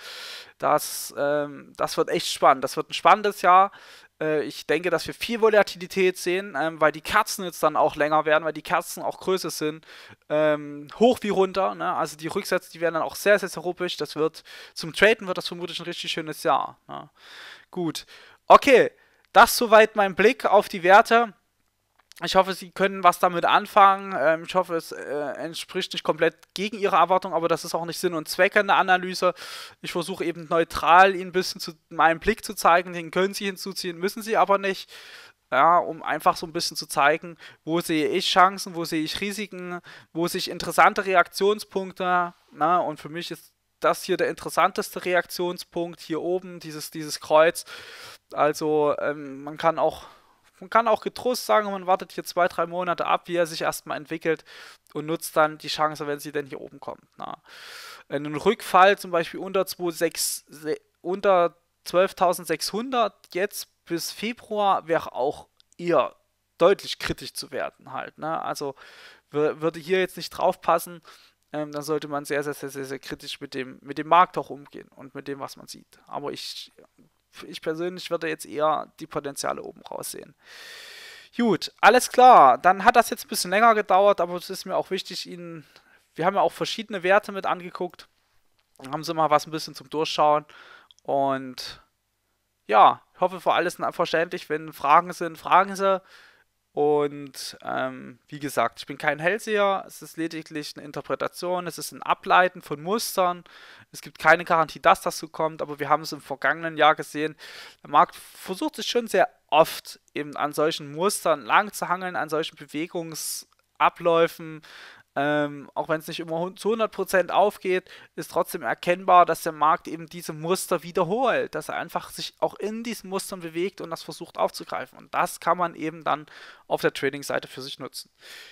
das, ähm, das wird echt spannend. Das wird ein spannendes Jahr. Äh, ich denke, dass wir viel Volatilität sehen, ähm, weil die Kerzen jetzt dann auch länger werden, weil die Kerzen auch größer sind, ähm, hoch wie runter. Ne? Also die Rücksätze, die werden dann auch sehr, sehr, sehr Das wird zum Traden wird das vermutlich ein richtig schönes Jahr. Ne? Gut. Okay, das soweit mein Blick auf die Werte. Ich hoffe, sie können was damit anfangen. Ähm, ich hoffe, es äh, entspricht nicht komplett gegen ihre Erwartung, aber das ist auch nicht Sinn und Zweck in der Analyse. Ich versuche eben neutral ihnen ein bisschen zu meinem Blick zu zeigen. Den können sie hinzuziehen, müssen sie aber nicht. Ja, um einfach so ein bisschen zu zeigen, wo sehe ich Chancen, wo sehe ich Risiken, wo sich interessante Reaktionspunkte. Na, ne? und für mich ist das hier der interessanteste Reaktionspunkt hier oben, dieses, dieses Kreuz. Also ähm, man kann auch man kann auch getrost sagen, man wartet hier zwei, drei Monate ab, wie er sich erstmal entwickelt und nutzt dann die Chance, wenn sie denn hier oben kommt. Na. Einen Rückfall zum Beispiel unter unter 12.600 jetzt bis Februar wäre auch eher deutlich kritisch zu werden halt. Ne? Also würde hier jetzt nicht draufpassen, ähm, dann sollte man sehr, sehr, sehr, sehr, kritisch mit dem, mit dem Markt auch umgehen und mit dem, was man sieht. Aber ich ich persönlich würde jetzt eher die Potenziale oben raussehen. Gut, alles klar. Dann hat das jetzt ein bisschen länger gedauert, aber es ist mir auch wichtig, Ihnen. Wir haben ja auch verschiedene Werte mit angeguckt. Haben Sie mal was ein bisschen zum Durchschauen. Und ja, ich hoffe, für alles verständlich. Wenn Fragen sind, fragen Sie. Und ähm, wie gesagt, ich bin kein Hellseher, es ist lediglich eine Interpretation, es ist ein Ableiten von Mustern. Es gibt keine Garantie, dass das so kommt, aber wir haben es im vergangenen Jahr gesehen. Der Markt versucht sich schon sehr oft eben an solchen Mustern lang zu hangeln, an solchen Bewegungsabläufen. Ähm, auch wenn es nicht immer zu 100% aufgeht, ist trotzdem erkennbar, dass der Markt eben diese Muster wiederholt, dass er einfach sich auch in diesen Mustern bewegt und das versucht aufzugreifen. Und das kann man eben dann auf der Trading-Seite für sich nutzen.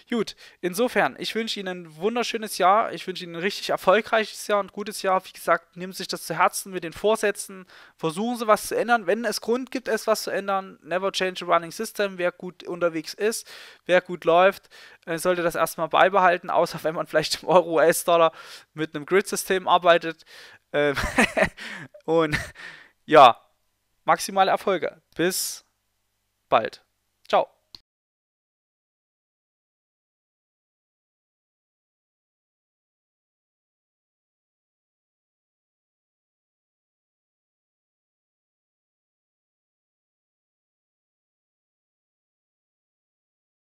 Gut, insofern, ich wünsche Ihnen ein wunderschönes Jahr. Ich wünsche Ihnen ein richtig erfolgreiches Jahr und gutes Jahr. Wie gesagt, nehmen Sie sich das zu Herzen mit den Vorsätzen. Versuchen Sie was zu ändern. Wenn es Grund gibt, es etwas zu ändern, never change a running system. Wer gut unterwegs ist, wer gut läuft, äh, sollte das erstmal beibehalten, außer wenn man vielleicht im Euro, US-Dollar mit einem Grid-System arbeitet. Ähm, und ja, maximale Erfolge. Bis bald.